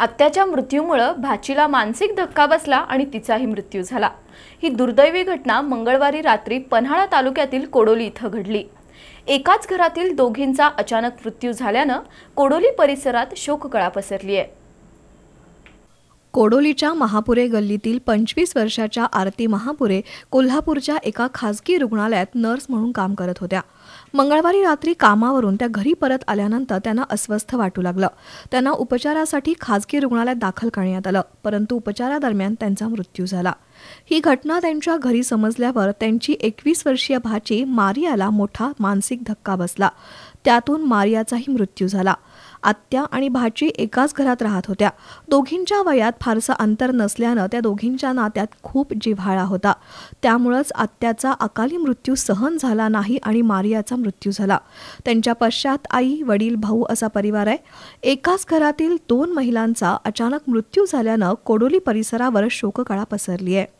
आत्याच्या मृत्यूमुळं भाचीला मानसिक धक्का बसला आणि तिचाही मृत्यू झाला ही दुर्दैवी घटना मंगळवारी रात्री पन्हाळा तालुक्यातील कोडोली इथं घडली एकाच घरातील दोघींचा अचानक मृत्यू झाल्यानं कोडोली परिसरात शोककळा पसरली आहे कोडोलीच्या महापुरे गल्लीतील पंचवीस वर्षाच्या आरती महापुरे कोल्हापूरच्या एका खासगी रुग्णालयात नर्स म्हणून काम करत होत्या मंगळवारी रात्री कामावरून त्या घरी परत आल्यानंतर त्यांना अस्वस्थ वाटू लागलं त्यांना उपचारासाठी खासगी रुग्णालयात दाखल करण्यात आलं परंतु उपचारादरम्यान त्यांचा मृत्यू झाला ही घटना त्यांच्या घरी समजल्यावर त्यांची एकवीस वर्षीय भाची मारियाला मोठा मानसिक धक्का बसला त्यातून मारियाचाही मृत्यू झाला आत्या आणि भाची एकाच घरात राहत होत्या दोघींच्या वयात फारसं अंतर नसल्यानं त्या दोघींच्या नात्यात खूप जिव्हाळा होता त्यामुळंच आत्याचा अकाली मृत्यू सहन झाला नाही आणि मारिया याचा मृत्यू झाला त्यांच्या पश्चात आई वडील भाऊ असा परिवार आहे एकाच घरातील दोन महिलांचा अचानक मृत्यू झाल्यानं कोडोली परिसरावर शोककळा पसरली आहे